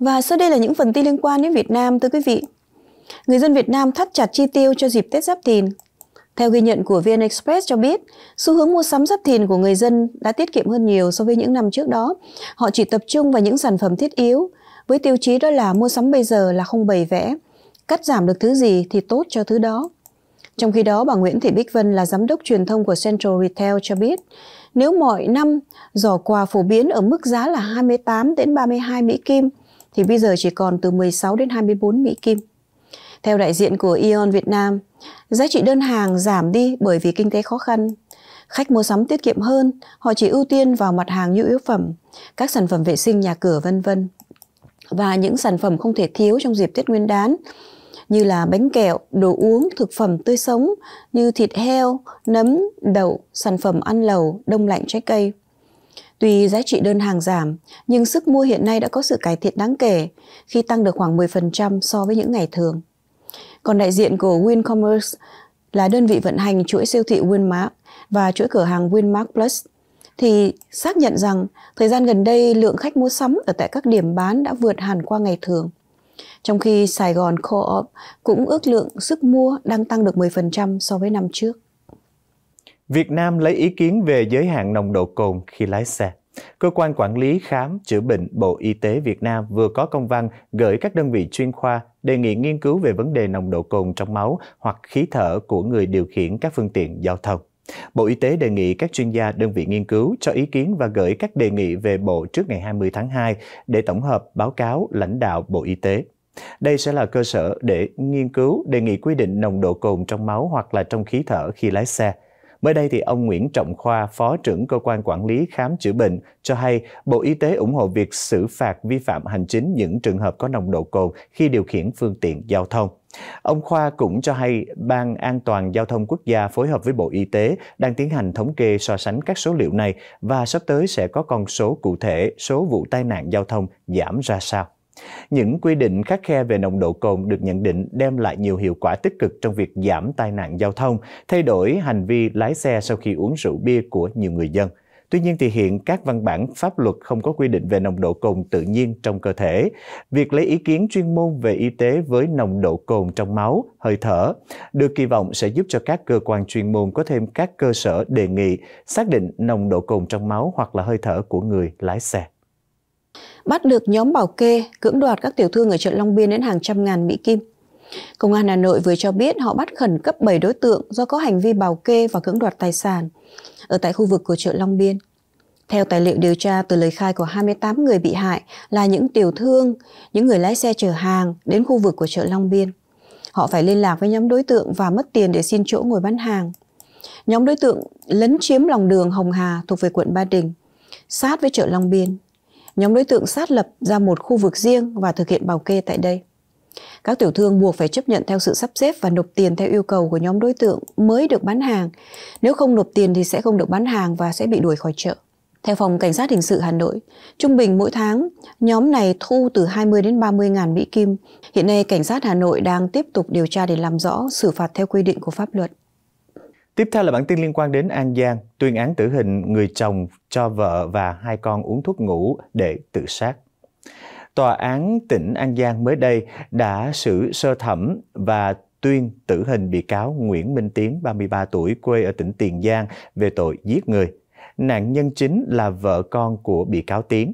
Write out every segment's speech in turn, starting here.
Và sau đây là những phần tin liên quan đến Việt Nam thưa quý vị. Người dân Việt Nam thắt chặt chi tiêu cho dịp Tết Giáp Thìn. Theo ghi nhận của VN Express cho biết, xu hướng mua sắm giáp thìn của người dân đã tiết kiệm hơn nhiều so với những năm trước đó. Họ chỉ tập trung vào những sản phẩm thiết yếu, với tiêu chí đó là mua sắm bây giờ là không bày vẽ, cắt giảm được thứ gì thì tốt cho thứ đó. Trong khi đó, bà Nguyễn Thị Bích Vân là giám đốc truyền thông của Central Retail cho biết, nếu mọi năm giỏ quà phổ biến ở mức giá là 28 đến 32 Mỹ Kim, thì bây giờ chỉ còn từ 16 đến 24 Mỹ Kim. Theo đại diện của Ion e Việt Nam, giá trị đơn hàng giảm đi bởi vì kinh tế khó khăn. Khách mua sắm tiết kiệm hơn, họ chỉ ưu tiên vào mặt hàng nhu yếu phẩm, các sản phẩm vệ sinh nhà cửa vân vân và những sản phẩm không thể thiếu trong dịp Tết Nguyên đán như là bánh kẹo, đồ uống, thực phẩm tươi sống như thịt heo, nấm, đậu, sản phẩm ăn lẩu, đông lạnh trái cây. Tuy giá trị đơn hàng giảm, nhưng sức mua hiện nay đã có sự cải thiện đáng kể khi tăng được khoảng 10% so với những ngày thường. Còn đại diện của Wincommerce là đơn vị vận hành chuỗi siêu thị Winmart và chuỗi cửa hàng Winmart Plus thì xác nhận rằng thời gian gần đây lượng khách mua sắm ở tại các điểm bán đã vượt hẳn qua ngày thường. Trong khi Sài Gòn Co-op cũng ước lượng sức mua đang tăng được 10% so với năm trước. Việt Nam lấy ý kiến về giới hạn nồng độ cồn khi lái xe. Cơ quan quản lý khám chữa bệnh Bộ Y tế Việt Nam vừa có công văn gửi các đơn vị chuyên khoa đề nghị nghiên cứu về vấn đề nồng độ cồn trong máu hoặc khí thở của người điều khiển các phương tiện giao thông. Bộ Y tế đề nghị các chuyên gia đơn vị nghiên cứu cho ý kiến và gửi các đề nghị về Bộ trước ngày 20 tháng 2 để tổng hợp báo cáo lãnh đạo Bộ Y tế. Đây sẽ là cơ sở để nghiên cứu đề nghị quy định nồng độ cồn trong máu hoặc là trong khí thở khi lái xe. Mới đây thì ông Nguyễn Trọng Khoa, Phó trưởng cơ quan quản lý khám chữa bệnh cho hay Bộ Y tế ủng hộ việc xử phạt vi phạm hành chính những trường hợp có nồng độ cồn khi điều khiển phương tiện giao thông. Ông Khoa cũng cho hay Ban An toàn Giao thông Quốc gia phối hợp với Bộ Y tế đang tiến hành thống kê so sánh các số liệu này và sắp tới sẽ có con số cụ thể số vụ tai nạn giao thông giảm ra sao. Những quy định khắc khe về nồng độ cồn được nhận định đem lại nhiều hiệu quả tích cực trong việc giảm tai nạn giao thông, thay đổi hành vi lái xe sau khi uống rượu bia của nhiều người dân. Tuy nhiên thì hiện các văn bản pháp luật không có quy định về nồng độ cồn tự nhiên trong cơ thể. Việc lấy ý kiến chuyên môn về y tế với nồng độ cồn trong máu, hơi thở được kỳ vọng sẽ giúp cho các cơ quan chuyên môn có thêm các cơ sở đề nghị xác định nồng độ cồn trong máu hoặc là hơi thở của người lái xe bắt được nhóm bảo kê cưỡng đoạt các tiểu thương ở chợ Long Biên đến hàng trăm ngàn Mỹ Kim. Công an Hà Nội vừa cho biết họ bắt khẩn cấp 7 đối tượng do có hành vi bảo kê và cưỡng đoạt tài sản ở tại khu vực của chợ Long Biên. Theo tài liệu điều tra từ lời khai của 28 người bị hại là những tiểu thương, những người lái xe chở hàng đến khu vực của chợ Long Biên. Họ phải liên lạc với nhóm đối tượng và mất tiền để xin chỗ ngồi bán hàng. Nhóm đối tượng lấn chiếm lòng đường Hồng Hà thuộc về quận Ba Đình, sát với chợ Long Biên Nhóm đối tượng sát lập ra một khu vực riêng và thực hiện bảo kê tại đây. Các tiểu thương buộc phải chấp nhận theo sự sắp xếp và nộp tiền theo yêu cầu của nhóm đối tượng mới được bán hàng. Nếu không nộp tiền thì sẽ không được bán hàng và sẽ bị đuổi khỏi chợ. Theo phòng cảnh sát hình sự Hà Nội, trung bình mỗi tháng, nhóm này thu từ 20 đến 30 ngàn Mỹ Kim. Hiện nay, cảnh sát Hà Nội đang tiếp tục điều tra để làm rõ, xử phạt theo quy định của pháp luật. Tiếp theo là bản tin liên quan đến An Giang, tuyên án tử hình người chồng cho vợ và hai con uống thuốc ngủ để tự sát. Tòa án tỉnh An Giang mới đây đã xử sơ thẩm và tuyên tử hình bị cáo Nguyễn Minh Tiến, 33 tuổi, quê ở tỉnh Tiền Giang về tội giết người. Nạn nhân chính là vợ con của bị cáo Tiến.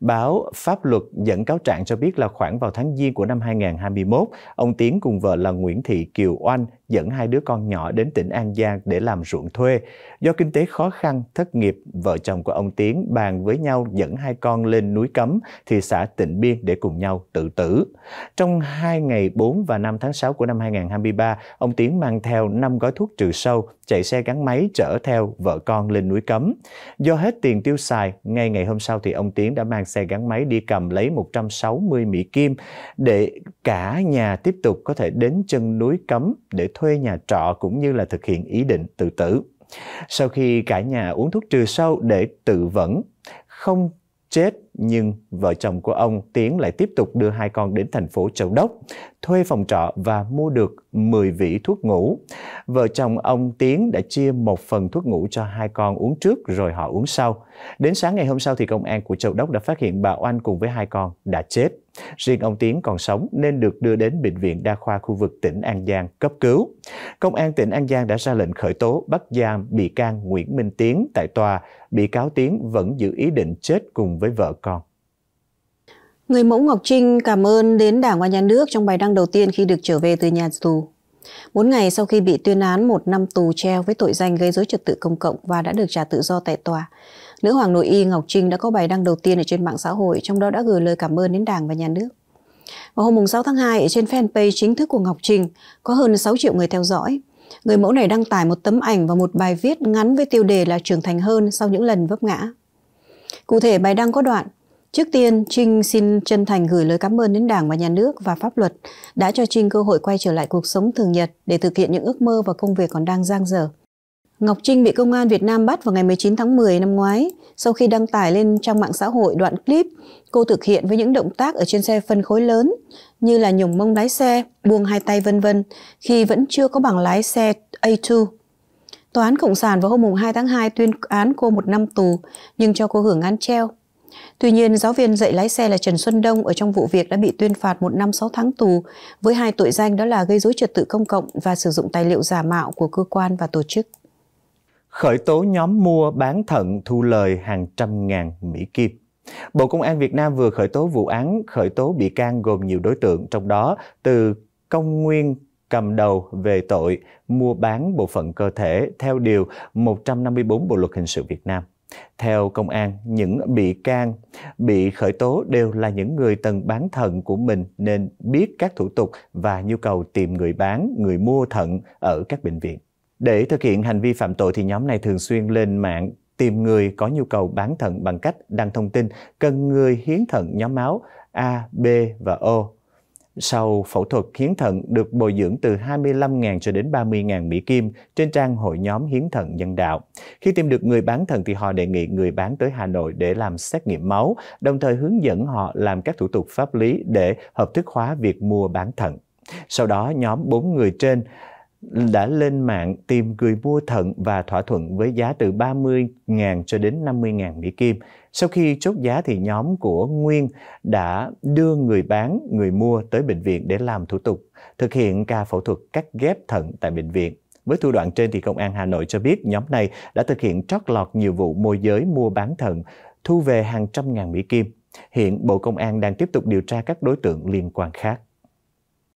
Báo Pháp luật dẫn cáo trạng cho biết là khoảng vào tháng Giêng của năm 2021, ông Tiến cùng vợ là Nguyễn Thị Kiều Oanh dẫn hai đứa con nhỏ đến tỉnh An Giang để làm ruộng thuê. Do kinh tế khó khăn, thất nghiệp, vợ chồng của ông Tiến bàn với nhau dẫn hai con lên núi Cấm, thị xã Tịnh Biên để cùng nhau tự tử. Trong hai ngày 4 và 5 tháng 6 của năm 2023, ông Tiến mang theo 5 gói thuốc trừ sâu, chạy xe gắn máy chở theo vợ con lên núi Cấm. Do hết tiền tiêu xài, ngay ngày hôm sau thì ông Tiến đã mang xe gắn máy đi cầm lấy 160 Mỹ Kim để cả nhà tiếp tục có thể đến chân núi Cấm để thuê nhà trọ cũng như là thực hiện ý định tự tử. Sau khi cả nhà uống thuốc trừ sâu để tự vẫn, không chết nhưng vợ chồng của ông Tiến lại tiếp tục đưa hai con đến thành phố Châu Đốc, thuê phòng trọ và mua được 10 vỉ thuốc ngủ. Vợ chồng ông Tiến đã chia một phần thuốc ngủ cho hai con uống trước rồi họ uống sau. Đến sáng ngày hôm sau thì công an của Châu Đốc đã phát hiện bà Oanh cùng với hai con đã chết. Riêng ông Tiến còn sống nên được đưa đến Bệnh viện Đa khoa khu vực tỉnh An Giang cấp cứu. Công an tỉnh An Giang đã ra lệnh khởi tố bắt giam bị can Nguyễn Minh Tiến tại tòa. Bị cáo Tiến vẫn giữ ý định chết cùng với vợ con. Người mẫu Ngọc Trinh cảm ơn đến Đảng và Nhà nước trong bài đăng đầu tiên khi được trở về từ nhà tù. Bốn ngày sau khi bị tuyên án một năm tù treo với tội danh gây dối trật tự công cộng và đã được trả tự do tại tòa, nữ hoàng nội y Ngọc Trinh đã có bài đăng đầu tiên ở trên mạng xã hội, trong đó đã gửi lời cảm ơn đến Đảng và Nhà nước. Vào hôm 6 tháng 2, trên fanpage chính thức của Ngọc Trinh có hơn 6 triệu người theo dõi. Người mẫu này đăng tải một tấm ảnh và một bài viết ngắn với tiêu đề là trưởng thành hơn sau những lần vấp ngã. Cụ thể bài đăng có đoạn Trước tiên, Trinh xin chân thành gửi lời cảm ơn đến Đảng và Nhà nước và pháp luật đã cho Trinh cơ hội quay trở lại cuộc sống thường nhật để thực hiện những ước mơ và công việc còn đang dang dở. Ngọc Trinh bị công an Việt Nam bắt vào ngày 19 tháng 10 năm ngoái sau khi đăng tải lên trang mạng xã hội đoạn clip cô thực hiện với những động tác ở trên xe phân khối lớn như là nhổng mông lái xe, buông hai tay vân vân khi vẫn chưa có bằng lái xe A2. Tòa án Cộng sản vào hôm 2 tháng 2 tuyên án cô một năm tù nhưng cho cô hưởng án treo Tuy nhiên, giáo viên dạy lái xe là Trần Xuân Đông ở trong vụ việc đã bị tuyên phạt 1 năm 6 tháng tù với hai tội danh đó là gây dối trật tự công cộng và sử dụng tài liệu giả mạo của cơ quan và tổ chức. Khởi tố nhóm mua bán thận thu lời hàng trăm ngàn Mỹ Kim Bộ Công an Việt Nam vừa khởi tố vụ án khởi tố bị can gồm nhiều đối tượng trong đó từ công nguyên cầm đầu về tội mua bán bộ phận cơ thể theo điều 154 Bộ luật hình sự Việt Nam. Theo công an, những bị can bị khởi tố đều là những người từng bán thận của mình nên biết các thủ tục và nhu cầu tìm người bán, người mua thận ở các bệnh viện. Để thực hiện hành vi phạm tội thì nhóm này thường xuyên lên mạng tìm người có nhu cầu bán thận bằng cách đăng thông tin cần người hiến thận nhóm máu A, B và O sau phẫu thuật hiến thận được bồi dưỡng từ 25.000 cho đến 30.000 Mỹ Kim trên trang hội nhóm hiến thận nhân đạo. Khi tìm được người bán thận thì họ đề nghị người bán tới Hà Nội để làm xét nghiệm máu, đồng thời hướng dẫn họ làm các thủ tục pháp lý để hợp thức hóa việc mua bán thận. Sau đó nhóm 4 người trên đã lên mạng tìm người mua thận và thỏa thuận với giá từ 30.000 cho đến 50.000 Mỹ Kim. Sau khi chốt giá thì nhóm của Nguyên đã đưa người bán, người mua tới bệnh viện để làm thủ tục, thực hiện ca phẫu thuật cắt ghép thận tại bệnh viện. Với thủ đoạn trên thì Công an Hà Nội cho biết nhóm này đã thực hiện trót lọt nhiều vụ môi giới mua bán thận, thu về hàng trăm ngàn Mỹ Kim. Hiện Bộ Công an đang tiếp tục điều tra các đối tượng liên quan khác.